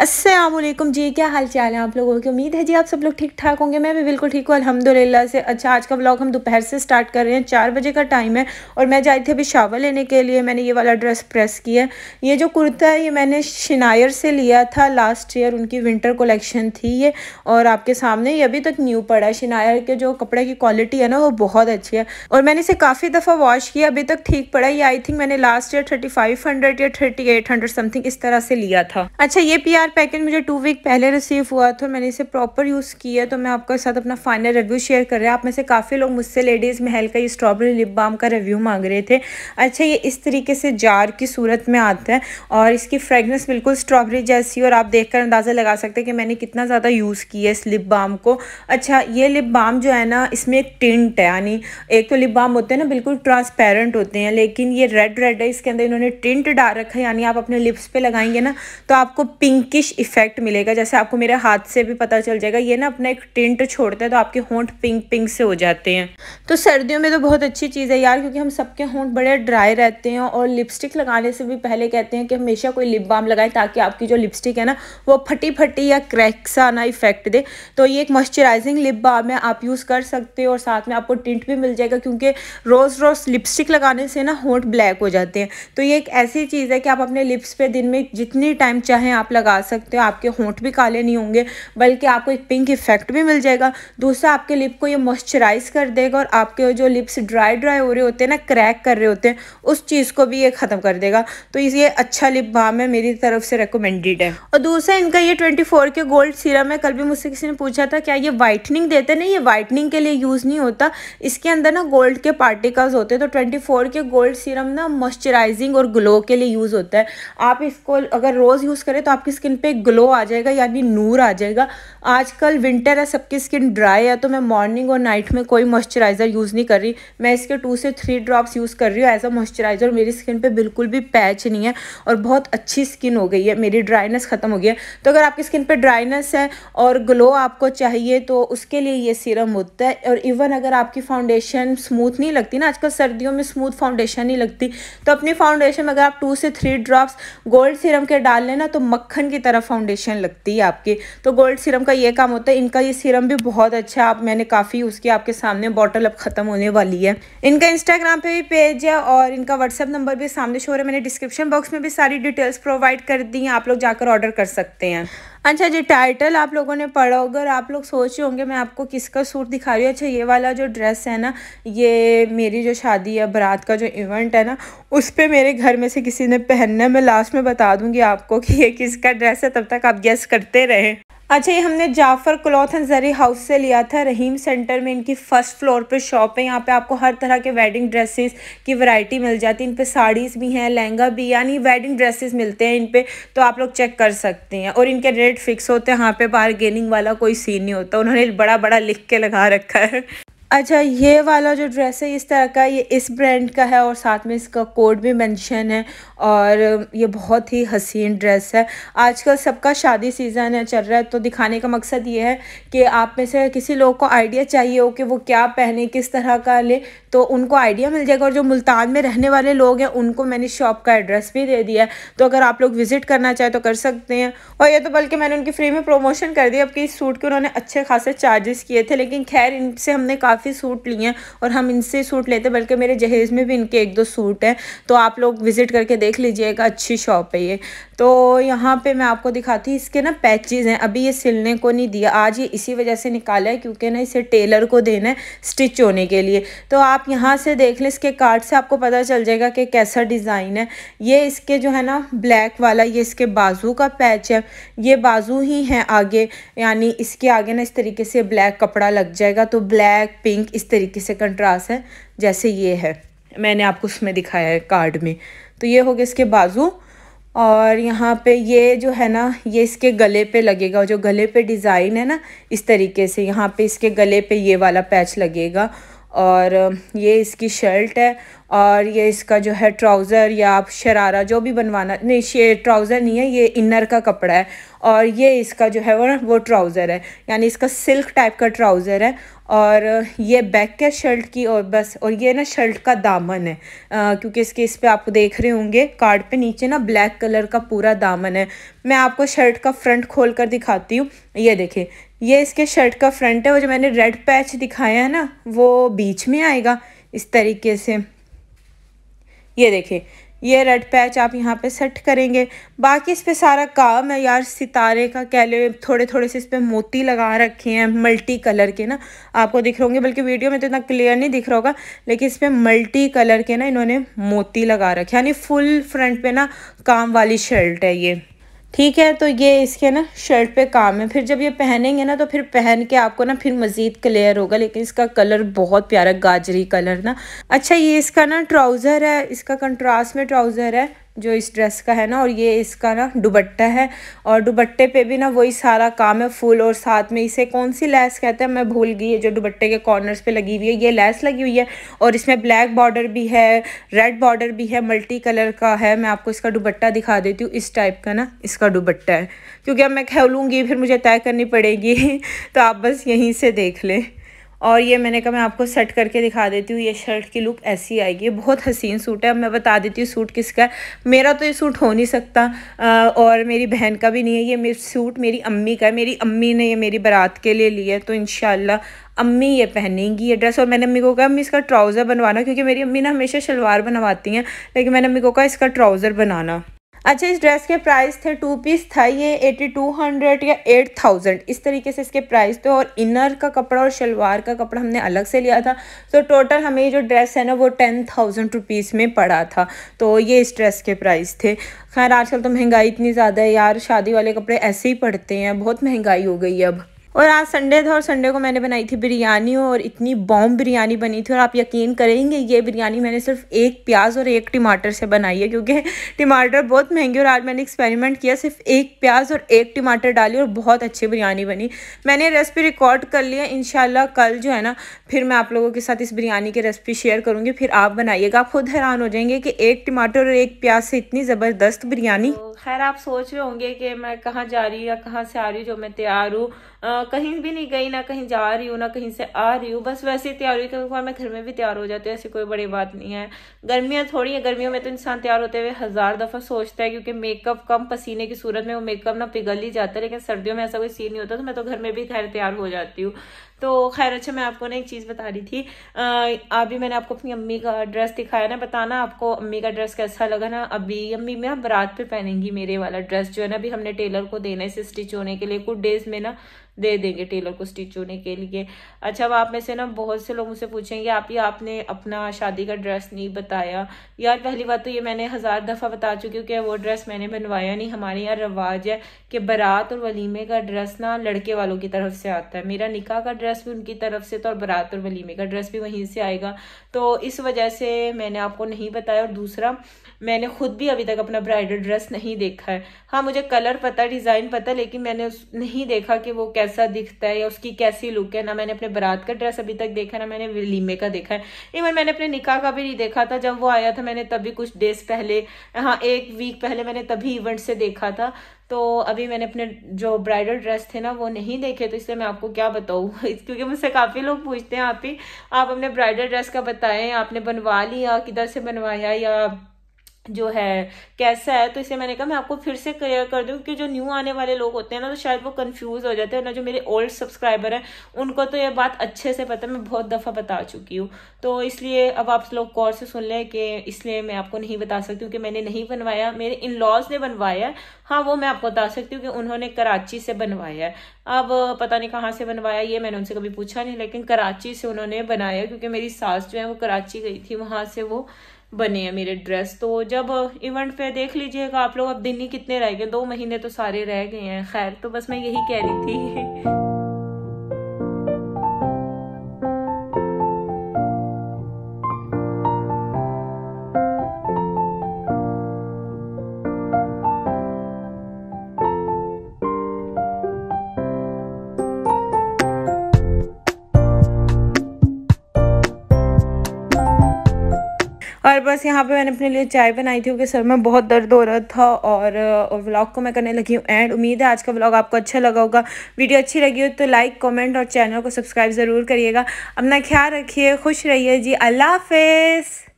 असलम जी क्या हाल चाल है आप लोगों की उम्मीद है जी आप सब लोग ठीक ठाक होंगे मैं भी बिल्कुल ठीक हूँ अल्हम्दुलिल्लाह से अच्छा आज का ब्लॉग हम दोपहर से स्टार्ट कर रहे हैं चार बजे का टाइम है और मैं जा रही थी अभी शावर लेने के लिए मैंने ये वाला ड्रेस प्रेस किया है ये जो कुर्ता है ये मैंने शिनायर से लिया था लास्ट ईयर उनकी विंटर कलेक्शन थी ये और आपके सामने ये अभी तक न्यू पड़ा है शिनायर के जो कपड़े की क्वालिटी है ना वो बहुत अच्छी है और मैंने इसे काफ़ी दफ़ा वॉश किया अभी तक ठीक पड़ा ये आई थिंक मैंने लास्ट ईयर थर्टी या थर्टी समथिंग इस तरह से लिया था अच्छा ये यार पैकेट मुझे टू वीक पहले रिसीव हुआ था मैंने इसे प्रॉपर यूज़ किया तो मैं आपके साथ अपना फाइनल रिव्यू शेयर कर रहा हूँ आप में से काफ़ी लोग मुझसे लेडीज़ महल का ये स्ट्रॉबेरी लिप बाम का रिव्यू मांग रहे थे अच्छा ये इस तरीके से जार की सूरत में आता है और इसकी फ्रेगनेंस बिल्कुल स्ट्रॉबेरी जैसी और आप देख अंदाज़ा लगा सकते हैं कि मैंने कितना ज़्यादा यूज़ किया है इस लिप बाम को अच्छा ये लिप बाम जो है ना इसमें एक टिंट है यानी एक तो लिप बाम होते हैं ना बिल्कुल ट्रांसपेरेंट होते हैं लेकिन ये रेड रेड है इसके अंदर इन्होंने टिंट डाल रखा है यानी आप अपने लिप्स पर लगाएंगे ना तो आपको पिंक पिंकिश इफेक्ट मिलेगा जैसे आपको मेरे हाथ से भी पता चल जाएगा ये ना अपना एक टिंट छोड़ता है तो आपके होंठ पिंक पिंक से हो जाते हैं तो सर्दियों में तो बहुत अच्छी चीज़ है यार क्योंकि हम सबके होंठ बड़े ड्राई रहते हैं और लिपस्टिक लगाने से भी पहले कहते हैं कि हमेशा कोई लिप बाम लगाएं ताकि आपकी जो लिपस्टिक है ना वो फटी फटी या क्रैक सा ना इफेक्ट दे तो ये एक मॉइस्चराइजिंग लिप बाम है आप यूज़ कर सकते हो और साथ में आपको टिंट भी मिल जाएगा क्योंकि रोज़ रोज़ लिपस्टिक लगाने से ना होंठ ब्लैक हो जाते हैं तो ये एक ऐसी चीज़ है कि आप अपने लिप्स पर दिन में जितनी टाइम चाहें आप लगा लगा सकते हो आपके होंठ भी काले नहीं होंगे बल्कि आपको एक पिंक इफेक्ट भी मिल जाएगा दूसरा आपके लिप को ये मॉइस्चराइज कर देगा और आपके जो लिप्स ड्राई ड्राई हो रहे होते हैं ना क्रैक कर रहे होते हैं उस चीज़ को भी ये ख़त्म कर देगा तो ये अच्छा लिप बाम है मेरी तरफ से रिकमेंडेड है और दूसरा इनका ये ट्वेंटी के गोल्ड सीरम है कल भी मुझसे किसी ने पूछा था क्या ये वाइटनिंग देते नहीं ये वाइटनिंग के लिए यूज़ नहीं होता इसके अंदर ना गोल्ड के पार्टिकल्स होते हैं तो ट्वेंटी के गोल्ड सीरम ना मॉइस्चराइजिंग और ग्लो के लिए यूज़ होता है आप इसको अगर रोज़ यूज़ करें तो आपकी स्किन पे ग्लो आ जाएगा यानी नूर आ जाएगा आजकल विंटर है सबकी स्किन ड्राई है तो मैं मॉर्निंग और नाइट में कोई मॉइस्चराइज़र यूज़ नहीं कर रही मैं इसके टू से थ्री ड्रॉप्स यूज़ कर रही हूँ एज अ मॉइस्चराइज़र मेरी स्किन पर बिल्कुल भी पैच नहीं है और बहुत अच्छी स्किन हो गई है मेरी ड्राइनेस ख़त्म हो गई है तो अगर आपकी स्किन पर ड्राइनेस है और ग्लो आपको चाहिए तो उसके लिए ये सीरम होता है और इवन अगर आपकी फाउंडेशन स्मूथ नहीं लगती ना आजकल सर्दियों में स्मूथ फाउंडेशन नहीं लगती तो अपनी फाउंडेशन में अगर आप टू से थ्री ड्रॉप्स गोल्ड सीरम के डाल लेना तो मक्खन की तरह फाउंडेशन लगती है आपकी तो गोल्ड सीरम का ये काम होता है इनका ये सीरम भी बहुत अच्छा आप मैंने काफ़ी उसकी आपके सामने बॉटल अब ख़त्म होने वाली है इनका इंस्टाग्राम पे भी पेज है और इनका व्हाट्सअप नंबर भी सामने शो है मैंने डिस्क्रिप्शन बॉक्स में भी सारी डिटेल्स प्रोवाइड कर दी हैं आप लोग जाकर ऑर्डर कर सकते हैं अच्छा जी टाइटल आप लोगों ने पढ़ा होगा और आप लोग सोच रहे होंगे मैं आपको किसका सूट दिखा रही हूँ अच्छा ये वाला जो ड्रेस है ना ये मेरी जो शादी या बारात का जो इवेंट है ना उस पर मेरे घर में से किसी ने पहनना मैं लास्ट में बता दूंगी आपको कि ये किसका ड्रेस है तब तक आप गेस करते रहें अच्छा ये हमने Jafar cloth and Zari house से लिया था रहीम सेंटर में इनकी फ़र्स्ट फ्लोर पे शॉप है यहाँ पे आपको हर तरह के वेडिंग ड्रेसेस की वैरायटी मिल जाती है इन पे साड़ीज़ भी हैं लहंगा भी यानी वेडिंग ड्रेसेस मिलते हैं इन पे तो आप लोग चेक कर सकते हैं और इनके रेट फिक्स होते हैं यहाँ पे बारगेनिंग वाला कोई सीन नहीं होता उन्होंने बड़ा बड़ा लिख के लगा रखा है अच्छा ये वाला जो ड्रेस है इस तरह का ये इस ब्रांड का है और साथ में इसका कोड भी मेंशन है और ये बहुत ही हसीन ड्रेस है आजकल सबका शादी सीज़न है चल रहा है तो दिखाने का मकसद ये है कि आप में से किसी लोग को आइडिया चाहिए हो कि वो क्या पहने किस तरह का ले तो उनको आइडिया मिल जाएगा और जो मुल्तान में रहने वाले लोग हैं उनको मैंने शॉप का एड्रेस भी दे दिया है तो अगर आप लोग विज़िट करना चाहें तो कर सकते हैं और ये तो बल्कि मैंने उनकी फ्री में प्रोमोशन कर दी अब कि इस सूट के उन्होंने अच्छे खासे चार्जेस किए थे लेकिन खैर इनसे हमने काफ़ी काफ़ी सूट लिए हैं और हम इनसे सूट लेते हैं बल्कि मेरे जहेज़ में भी इनके एक दो सूट हैं तो आप लोग विज़िट करके देख लीजिएगा अच्छी शॉप है ये तो यहाँ पे मैं आपको दिखाती हूँ इसके ना पैचेज़ हैं अभी ये सिलने को नहीं दिया आज ये इसी वजह से निकाला है क्योंकि ना इसे टेलर को देना है स्टिच होने के लिए तो आप यहाँ से देख लें इसके कार्ड से आपको पता चल जाएगा कि कैसा डिज़ाइन है ये इसके जो है ना ब्लैक वाला ये इसके बाजू का पैच है ये बाजू ही हैं आगे यानी इसके आगे ना इस तरीके से ब्लैक कपड़ा लग जाएगा तो ब्लैक पिंक इस तरीके से कंट्रास्ट है जैसे ये है मैंने आपको उसमें दिखाया है कार्ड में तो ये हो गया इसके बाजू और यहाँ पे ये जो है ना ये इसके गले पे लगेगा जो गले पे डिज़ाइन है ना इस तरीके से यहाँ पे इसके गले पे ये वाला पैच लगेगा और ये इसकी शर्ट है और ये इसका जो है ट्राउज़र या आप शरारा जो भी बनवाना नहीं ये ट्राउज़र नहीं है ये इनर का कपड़ा है और ये इसका जो है वो ट्राउज़र है यानी इसका सिल्क टाइप का ट्राउज़र है और ये बैक है शर्ट की और बस और ये ना शर्ट का दामन है आ, क्योंकि इसके इस पर आप देख रहे होंगे कार्ड पे नीचे ना ब्लैक कलर का पूरा दामन है मैं आपको शर्ट का फ्रंट खोल कर दिखाती हूँ ये देखें ये इसके शर्ट का फ्रंट है और जो मैंने रेड पैच दिखाया है ना वो बीच में आएगा इस तरीके से ये देखें ये रेड पैच आप यहाँ पे सेट करेंगे बाकी इस पे सारा काम है यार सितारे का कह लो थोड़े थोड़े से इस पर मोती लगा रखे हैं मल्टी कलर के ना आपको दिख रहे होंगे बल्कि वीडियो में तो इतना क्लियर नहीं दिख रहा होगा लेकिन इस पर मल्टी कलर के ना इन्होंने मोती लगा रखे यानी फुल फ्रंट पे ना काम वाली शर्ट है ये ठीक है तो ये इसके ना शर्ट पे काम है फिर जब ये पहनेंगे ना तो फिर पहन के आपको ना फिर मज़ीद क्लियर होगा लेकिन इसका कलर बहुत प्यारा गाजरी कलर ना अच्छा ये इसका ना ट्राउज़र है इसका कंट्रास्ट में ट्राउज़र है जो इस ड्रेस का है ना और ये इसका ना दुबट्टा है और दुबट्टे पे भी ना वही सारा काम है फुल और साथ में इसे कौन सी लैस कहते हैं मैं भूल गई है जो दुबट्टे के कॉर्नर्स पे लगी हुई है ये लैस लगी हुई है और इसमें ब्लैक बॉर्डर भी है रेड बॉर्डर भी है मल्टी कलर का है मैं आपको इसका दुबट्टा दिखा देती हूँ इस टाइप का ना इसका दुबट्टा है क्योंकि अब मैं खेलूँगी फिर मुझे तय करनी पड़ेगी तो आप बस यहीं से देख लें और ये मैंने कहा मैं आपको सेट करके दिखा देती हूँ ये शर्ट की लुक ऐसी आएगी बहुत हसीन सूट है अब मैं बता देती हूँ सूट किसका है मेरा तो ये सूट हो नहीं सकता आ, और मेरी बहन का भी नहीं है ये मेरे सूट मेरी अम्मी का है मेरी अम्मी ने ये मेरी बारात के लिए लिया है तो इन अम्मी ये पहनेंगी ये ड्रेस और मैंने अम्मी को कहा अम्मी इसका ट्राउज़र बनवाना क्योंकि मेरी अम्मी ना हमेशा शलवार बनवाती हैं लेकिन मैंने अम्मी को कहा इसका ट्राउज़र बनाना अच्छा इस ड्रेस के प्राइस थे टू पीस था ये एटी टू हंड्रेड या एट थाउजेंड इस तरीके से इसके प्राइस थे और इनर का कपड़ा और शलवार का कपड़ा हमने अलग से लिया था तो टोटल हमें जो ड्रेस है ना वो टेन थाउजेंड रुपीज़ में पड़ा था तो ये इस ड्रेस के प्राइस थे खैर आजकल तो महंगाई इतनी ज़्यादा है यार शादी वाले कपड़े ऐसे ही पड़ते हैं बहुत महंगाई हो गई है अब और आज संडे था और संडे को मैंने बनाई थी बिरयानी और इतनी बॉम बिरयानी बनी थी और आप यकीन करेंगे ये बिरयानी मैंने सिर्फ एक प्याज और एक टमाटर से बनाई है क्योंकि टमाटर बहुत महंगे और आज मैंने एक्सपेरिमेंट किया सिर्फ एक प्याज और एक टमाटर डाली और बहुत अच्छी बिरयानी बनी मैंने रेसिपी रिकॉर्ड कर लिया इन कल जो है ना फिर मैं आप लोगों के साथ इस बिरयानी की रेसिपी शेयर करूँगी फिर आप बनाइएगा आप खुद हैरान हो जाएंगे कि एक टमाटर और एक प्याज से इतनी ज़बरदस्त बिरयानी तो खैर आप सोच रहे होंगे कि मैं कहाँ जा रही या कहाँ से आ रही जो मैं तैयार हूँ आ, कहीं भी नहीं गई ना कहीं जा रही हूँ ना कहीं से आ रही हूँ बस वैसे ही तैयार हुई कभी कभार मैं घर में भी तैयार हो जाती हूँ ऐसी कोई बड़ी बात नहीं है गर्मियाँ थोड़ी हैं गर्मियों में तो इंसान तैयार होते हुए हज़ार दफ़ा सोचता है क्योंकि मेकअप कम पसीने की सूरत में वो मेकअप ना पिघल ही जाता है लेकिन सर्दियों में ऐसा कोई सीन नहीं होता तो मैं तो घर में भी खैर तैयार हो जाती हूँ तो खैर अच्छा मैं आपको ना एक चीज़ बता रही थी अभी मैंने आपको अपनी अम्मी का ड्रेस दिखाया ना बताना आपको अम्मी का ड्रेस कैसा लगा ना अभी अम्मी मैं बारात पे पहनेंगी मेरे वाला ड्रेस जो है ना अभी हमने टेलर को देना है इसे स्टिच होने के लिए कुछ डेज में ना दे देंगे टेलर को स्टिच होने के लिए अच्छा अब आप में से ना बहुत से लोग मुझसे पूछेंगे आप ही आपने अपना शादी का ड्रेस नहीं बताया यार पहली बात तो ये मैंने हज़ार दफ़ा बता चुकी हूँ कि वो ड्रेस मैंने बनवाया नहीं हमारे यहाँ रवाज है कि बारात और वलीमे का ड्रेस ना लड़के वालों की तरफ से आता है मेरा निका का ड्रेस ड्रेस भी उनकी तरफ से तो और बरात और वलीमे का ड्रेस भी वहीं से आएगा तो इस वजह से मैंने आपको नहीं बताया और दूसरा मैंने खुद भी अभी तक अपना ब्राइडल ड्रेस नहीं देखा है हाँ मुझे कलर पता डिज़ाइन पता लेकिन मैंने नहीं देखा कि वो कैसा दिखता है या उसकी कैसी लुक है ना मैंने अपने बारात का ड्रेस अभी तक देखा ना मैंने वलीमे का देखा है इवन मैंने अपने निकाह का भी नहीं देखा था जब वो आया था मैंने तभी कुछ डेज पहले हाँ एक वीक पहले मैंने तभी इवेंट से देखा था तो अभी मैंने अपने जो ब्राइडल ड्रेस थे ना वो नहीं देखे तो इसलिए मैं आपको क्या बताऊँ क्योंकि मुझसे काफ़ी लोग पूछते हैं आप ही आप अपने ब्राइडल ड्रेस का बताएं आपने बनवा लिया किधर से बनवाया या जो है कैसा है तो इसे मैंने कहा मैं आपको फिर से क्लियर कर दूँ क्योंकि जो न्यू आने वाले लोग होते हैं ना तो शायद वो कंफ्यूज हो जाते हैं ना जो मेरे ओल्ड सब्सक्राइबर हैं उनको तो ये बात अच्छे से पता है मैं बहुत दफ़ा बता चुकी हूँ तो इसलिए अब आप लोग गौर से सुन लें कि इसलिए मैं आपको नहीं बता सकती हूँ कि मैंने नहीं बनवाया मेरे इन लॉज ने बनवाया हाँ वो मैं आपको बता सकती हूँ कि उन्होंने कराची से बनवाया है अब पता नहीं कहाँ से बनवाया ये मैंने उनसे कभी पूछा नहीं लेकिन कराची से उन्होंने बनाया क्योंकि मेरी सास जो है वो कराची गई थी वहाँ से वो बने हैं मेरे ड्रेस तो जब इवेंट पे देख लीजिएगा आप लोग अब दिन ही कितने रह गए दो महीने तो सारे रह गए हैं खैर तो बस मैं यही कह रही थी और बस यहाँ पे मैंने अपने लिए चाय बनाई थी क्योंकि सर में बहुत दर्द हो रहा था और, व्लॉग को मैं करने लगी हूँ एंड उम्मीद है आज का व्लॉग आपको अच्छा लगा होगा वीडियो अच्छी लगी हो तो लाइक कमेंट और चैनल को सब्सक्राइब ज़रूर करिएगा अपना ख्याल रखिए खुश रहिए जी अल्लाह हाफिज़